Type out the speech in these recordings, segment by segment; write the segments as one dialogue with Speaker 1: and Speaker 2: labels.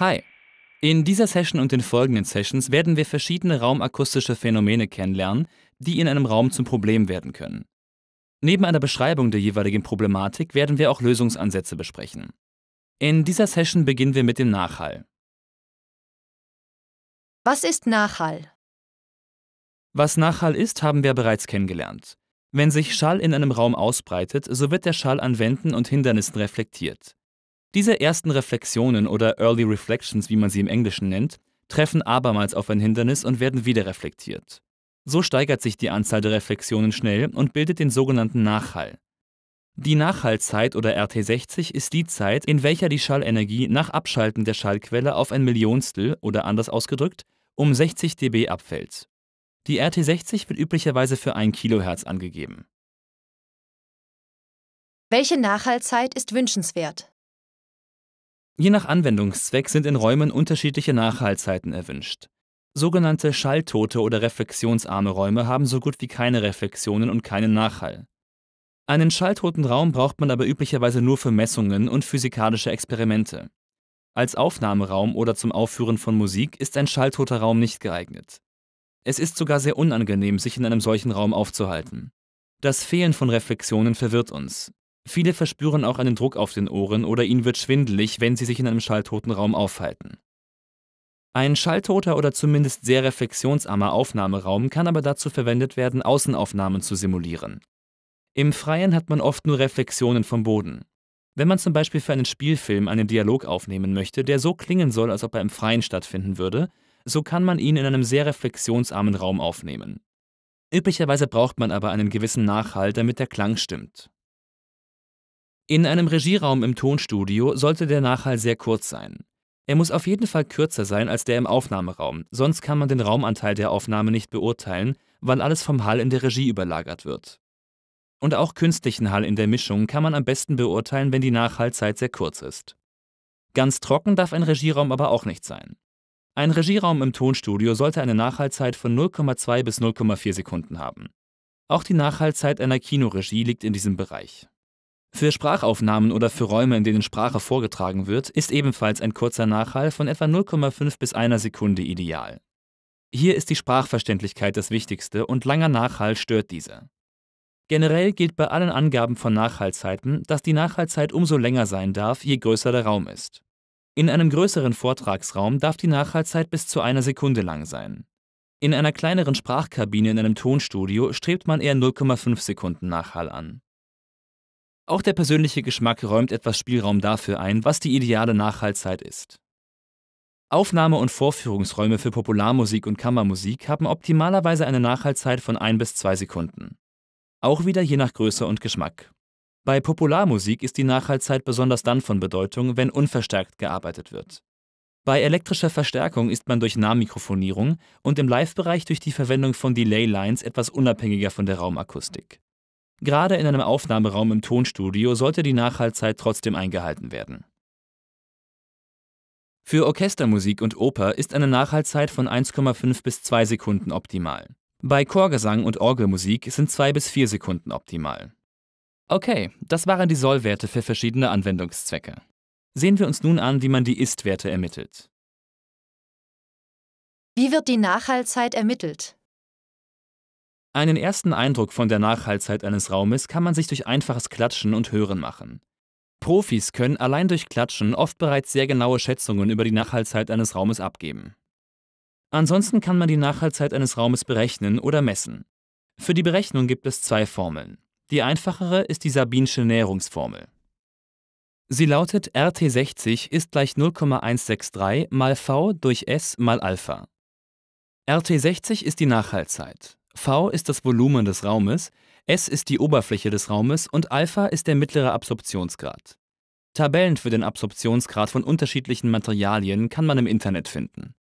Speaker 1: Hi! In dieser Session und den folgenden Sessions werden wir verschiedene raumakustische Phänomene kennenlernen, die in einem Raum zum Problem werden können. Neben einer Beschreibung der jeweiligen Problematik werden wir auch Lösungsansätze besprechen. In dieser Session beginnen wir mit dem Nachhall. Was ist Nachhall? Was Nachhall ist, haben wir bereits kennengelernt. Wenn sich Schall in einem Raum ausbreitet, so wird der Schall an Wänden und Hindernissen reflektiert. Diese ersten Reflexionen oder Early Reflections, wie man sie im Englischen nennt, treffen abermals auf ein Hindernis und werden wieder reflektiert. So steigert sich die Anzahl der Reflexionen schnell und bildet den sogenannten Nachhall. Die Nachhallzeit oder RT60 ist die Zeit, in welcher die Schallenergie nach Abschalten der Schallquelle auf ein Millionstel oder anders ausgedrückt um 60 dB abfällt. Die RT60 wird üblicherweise für 1 kHz angegeben. Welche Nachhallzeit ist wünschenswert? Je nach Anwendungszweck sind in Räumen unterschiedliche Nachhallzeiten erwünscht. Sogenannte schalltote oder reflexionsarme Räume haben so gut wie keine Reflexionen und keinen Nachhall. Einen schalltoten Raum braucht man aber üblicherweise nur für Messungen und physikalische Experimente. Als Aufnahmeraum oder zum Aufführen von Musik ist ein schalltoter Raum nicht geeignet. Es ist sogar sehr unangenehm, sich in einem solchen Raum aufzuhalten. Das Fehlen von Reflexionen verwirrt uns. Viele verspüren auch einen Druck auf den Ohren oder ihnen wird schwindelig, wenn sie sich in einem schalltoten Raum aufhalten. Ein schalltoter oder zumindest sehr reflexionsarmer Aufnahmeraum kann aber dazu verwendet werden, Außenaufnahmen zu simulieren. Im Freien hat man oft nur Reflexionen vom Boden. Wenn man zum Beispiel für einen Spielfilm einen Dialog aufnehmen möchte, der so klingen soll, als ob er im Freien stattfinden würde, so kann man ihn in einem sehr reflexionsarmen Raum aufnehmen. Üblicherweise braucht man aber einen gewissen Nachhall, damit der Klang stimmt. In einem Regieraum im Tonstudio sollte der Nachhall sehr kurz sein. Er muss auf jeden Fall kürzer sein als der im Aufnahmeraum, sonst kann man den Raumanteil der Aufnahme nicht beurteilen, weil alles vom Hall in der Regie überlagert wird. Und auch künstlichen Hall in der Mischung kann man am besten beurteilen, wenn die Nachhallzeit sehr kurz ist. Ganz trocken darf ein Regieraum aber auch nicht sein. Ein Regieraum im Tonstudio sollte eine Nachhallzeit von 0,2 bis 0,4 Sekunden haben. Auch die Nachhallzeit einer Kinoregie liegt in diesem Bereich. Für Sprachaufnahmen oder für Räume, in denen Sprache vorgetragen wird, ist ebenfalls ein kurzer Nachhall von etwa 0,5 bis einer Sekunde ideal. Hier ist die Sprachverständlichkeit das Wichtigste und langer Nachhall stört diese. Generell gilt bei allen Angaben von Nachhallzeiten, dass die Nachhallzeit umso länger sein darf, je größer der Raum ist. In einem größeren Vortragsraum darf die Nachhallzeit bis zu einer Sekunde lang sein. In einer kleineren Sprachkabine in einem Tonstudio strebt man eher 0,5 Sekunden Nachhall an. Auch der persönliche Geschmack räumt etwas Spielraum dafür ein, was die ideale Nachhallzeit ist. Aufnahme- und Vorführungsräume für Popularmusik und Kammermusik haben optimalerweise eine Nachhallzeit von ein bis zwei Sekunden. Auch wieder je nach Größe und Geschmack. Bei Popularmusik ist die Nachhallzeit besonders dann von Bedeutung, wenn unverstärkt gearbeitet wird. Bei elektrischer Verstärkung ist man durch Nahmikrofonierung und im Live-Bereich durch die Verwendung von Delay-Lines etwas unabhängiger von der Raumakustik. Gerade in einem Aufnahmeraum im Tonstudio sollte die Nachhallzeit trotzdem eingehalten werden. Für Orchestermusik und Oper ist eine Nachhallzeit von 1,5 bis 2 Sekunden optimal. Bei Chorgesang und Orgelmusik sind 2 bis 4 Sekunden optimal. Okay, das waren die Sollwerte für verschiedene Anwendungszwecke. Sehen wir uns nun an, wie man die Ist-Werte ermittelt. Wie wird die Nachhallzeit ermittelt? Einen ersten Eindruck von der Nachhaltigkeit eines Raumes kann man sich durch einfaches Klatschen und Hören machen. Profis können allein durch Klatschen oft bereits sehr genaue Schätzungen über die Nachhaltigkeit eines Raumes abgeben. Ansonsten kann man die Nachhaltigkeit eines Raumes berechnen oder messen. Für die Berechnung gibt es zwei Formeln. Die einfachere ist die Sabinsche Näherungsformel. Sie lautet RT60 ist gleich 0,163 mal V durch S mal Alpha. RT60 ist die Nachhaltigkeit. V ist das Volumen des Raumes, S ist die Oberfläche des Raumes und Alpha ist der mittlere Absorptionsgrad. Tabellen für den Absorptionsgrad von unterschiedlichen Materialien kann man im Internet finden.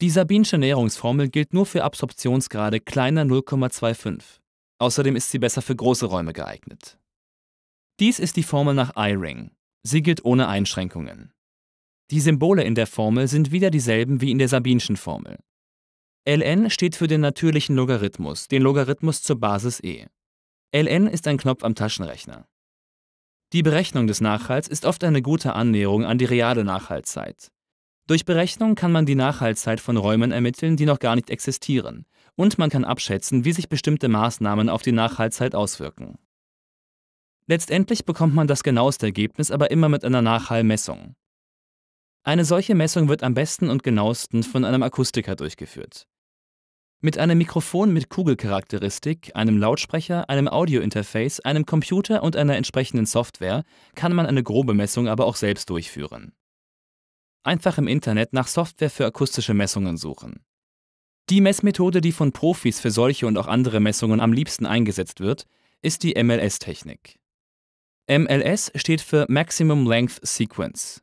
Speaker 1: Die Sabinsche Näherungsformel gilt nur für Absorptionsgrade kleiner 0,25. Außerdem ist sie besser für große Räume geeignet. Dies ist die Formel nach I-Ring. Sie gilt ohne Einschränkungen. Die Symbole in der Formel sind wieder dieselben wie in der Sabinschen Formel ln steht für den natürlichen Logarithmus, den Logarithmus zur Basis e. ln ist ein Knopf am Taschenrechner. Die Berechnung des Nachhalls ist oft eine gute Annäherung an die reale Nachhallzeit. Durch Berechnung kann man die Nachhaltzeit von Räumen ermitteln, die noch gar nicht existieren, und man kann abschätzen, wie sich bestimmte Maßnahmen auf die Nachhaltzeit auswirken. Letztendlich bekommt man das genaueste Ergebnis aber immer mit einer Nachhallmessung. Eine solche Messung wird am besten und genauesten von einem Akustiker durchgeführt. Mit einem Mikrofon mit Kugelcharakteristik, einem Lautsprecher, einem Audiointerface, einem Computer und einer entsprechenden Software kann man eine grobe Messung aber auch selbst durchführen. Einfach im Internet nach Software für akustische Messungen suchen. Die Messmethode, die von Profis für solche und auch andere Messungen am liebsten eingesetzt wird, ist die MLS-Technik. MLS steht für Maximum Length Sequence.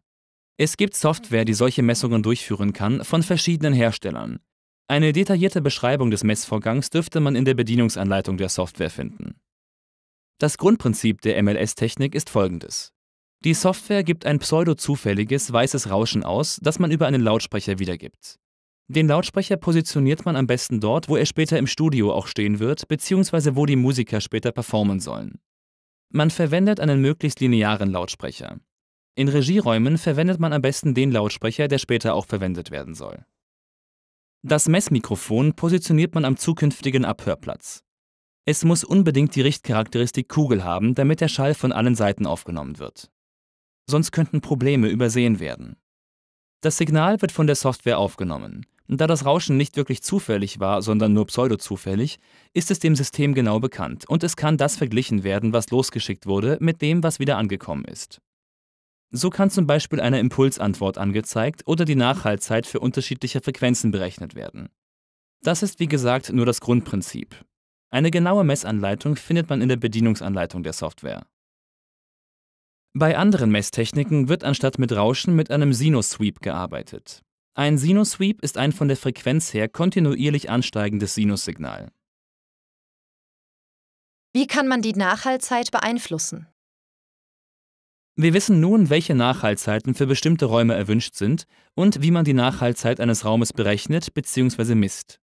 Speaker 1: Es gibt Software, die solche Messungen durchführen kann, von verschiedenen Herstellern, eine detaillierte Beschreibung des Messvorgangs dürfte man in der Bedienungsanleitung der Software finden. Das Grundprinzip der MLS-Technik ist folgendes. Die Software gibt ein pseudo-zufälliges weißes Rauschen aus, das man über einen Lautsprecher wiedergibt. Den Lautsprecher positioniert man am besten dort, wo er später im Studio auch stehen wird, beziehungsweise wo die Musiker später performen sollen. Man verwendet einen möglichst linearen Lautsprecher. In Regieräumen verwendet man am besten den Lautsprecher, der später auch verwendet werden soll. Das Messmikrofon positioniert man am zukünftigen Abhörplatz. Es muss unbedingt die Richtcharakteristik Kugel haben, damit der Schall von allen Seiten aufgenommen wird. Sonst könnten Probleme übersehen werden. Das Signal wird von der Software aufgenommen. Da das Rauschen nicht wirklich zufällig war, sondern nur pseudozufällig, ist es dem System genau bekannt und es kann das verglichen werden, was losgeschickt wurde, mit dem, was wieder angekommen ist. So kann zum Beispiel eine Impulsantwort angezeigt oder die Nachhaltzeit für unterschiedliche Frequenzen berechnet werden. Das ist wie gesagt nur das Grundprinzip. Eine genaue Messanleitung findet man in der Bedienungsanleitung der Software. Bei anderen Messtechniken wird anstatt mit Rauschen mit einem Sinus-Sweep gearbeitet. Ein Sinus-Sweep ist ein von der Frequenz her kontinuierlich ansteigendes Sinussignal. Wie kann man die Nachhaltzeit beeinflussen? Wir wissen nun, welche Nachhaltzeiten für bestimmte Räume erwünscht sind und wie man die Nachhaltzeit eines Raumes berechnet bzw. misst.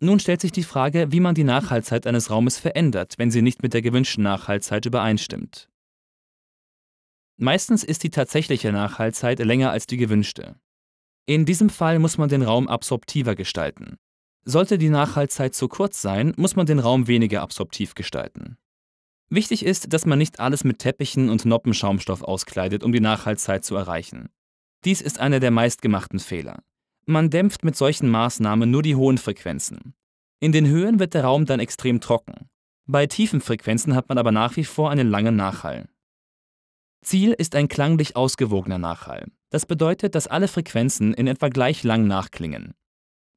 Speaker 1: Nun stellt sich die Frage, wie man die Nachhaltzeit eines Raumes verändert, wenn sie nicht mit der gewünschten Nachhaltzeit übereinstimmt. Meistens ist die tatsächliche Nachhaltzeit länger als die gewünschte. In diesem Fall muss man den Raum absorptiver gestalten. Sollte die Nachhaltzeit zu kurz sein, muss man den Raum weniger absorptiv gestalten. Wichtig ist, dass man nicht alles mit Teppichen und Noppenschaumstoff auskleidet, um die Nachhaltigkeit zu erreichen. Dies ist einer der meistgemachten Fehler. Man dämpft mit solchen Maßnahmen nur die hohen Frequenzen. In den Höhen wird der Raum dann extrem trocken. Bei tiefen Frequenzen hat man aber nach wie vor einen langen Nachhall. Ziel ist ein klanglich ausgewogener Nachhall. Das bedeutet, dass alle Frequenzen in etwa gleich lang nachklingen.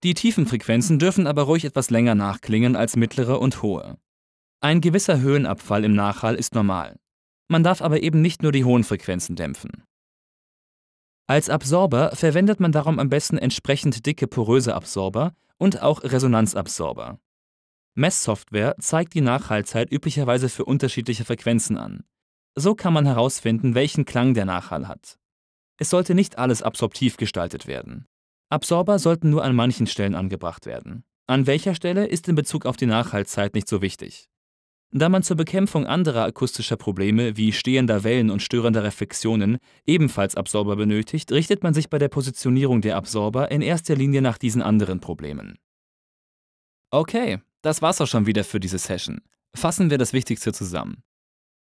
Speaker 1: Die tiefen Frequenzen dürfen aber ruhig etwas länger nachklingen als mittlere und hohe. Ein gewisser Höhenabfall im Nachhall ist normal. Man darf aber eben nicht nur die hohen Frequenzen dämpfen. Als Absorber verwendet man darum am besten entsprechend dicke poröse Absorber und auch Resonanzabsorber. Messsoftware zeigt die Nachhallzeit üblicherweise für unterschiedliche Frequenzen an. So kann man herausfinden, welchen Klang der Nachhall hat. Es sollte nicht alles absorptiv gestaltet werden. Absorber sollten nur an manchen Stellen angebracht werden. An welcher Stelle ist in Bezug auf die Nachhallzeit nicht so wichtig. Da man zur Bekämpfung anderer akustischer Probleme wie stehender Wellen und störender Reflexionen ebenfalls Absorber benötigt, richtet man sich bei der Positionierung der Absorber in erster Linie nach diesen anderen Problemen. Okay, das war's auch schon wieder für diese Session. Fassen wir das Wichtigste zusammen.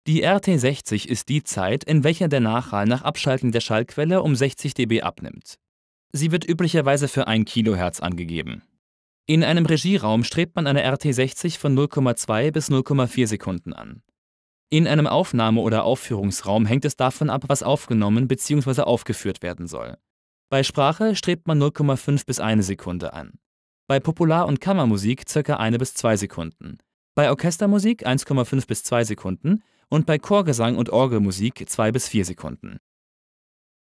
Speaker 1: Die RT60 ist die Zeit, in welcher der Nachhall nach Abschalten der Schallquelle um 60 dB abnimmt. Sie wird üblicherweise für 1 kHz angegeben. In einem Regieraum strebt man eine RT60 von 0,2 bis 0,4 Sekunden an. In einem Aufnahme- oder Aufführungsraum hängt es davon ab, was aufgenommen bzw. aufgeführt werden soll. Bei Sprache strebt man 0,5 bis 1 Sekunde an. Bei Popular- und Kammermusik ca. 1 bis 2 Sekunden. Bei Orchestermusik 1,5 bis 2 Sekunden und bei Chorgesang und Orgelmusik 2 bis 4 Sekunden.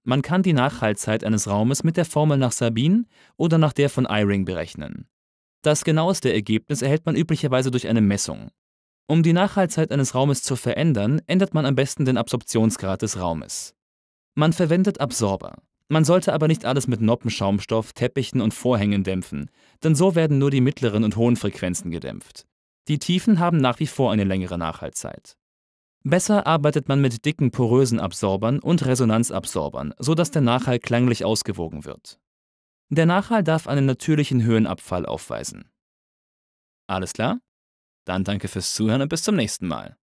Speaker 1: Man kann die Nachhaltzeit eines Raumes mit der Formel nach Sabine oder nach der von Eyring berechnen. Das genaueste Ergebnis erhält man üblicherweise durch eine Messung. Um die Nachhaltigkeit eines Raumes zu verändern, ändert man am besten den Absorptionsgrad des Raumes. Man verwendet Absorber. Man sollte aber nicht alles mit Noppenschaumstoff, Teppichen und Vorhängen dämpfen, denn so werden nur die mittleren und hohen Frequenzen gedämpft. Die Tiefen haben nach wie vor eine längere Nachhaltzeit. Besser arbeitet man mit dicken porösen Absorbern und Resonanzabsorbern, sodass der Nachhall klanglich ausgewogen wird. Der Nachhall darf einen natürlichen Höhenabfall aufweisen. Alles klar? Dann danke fürs Zuhören und bis zum nächsten Mal.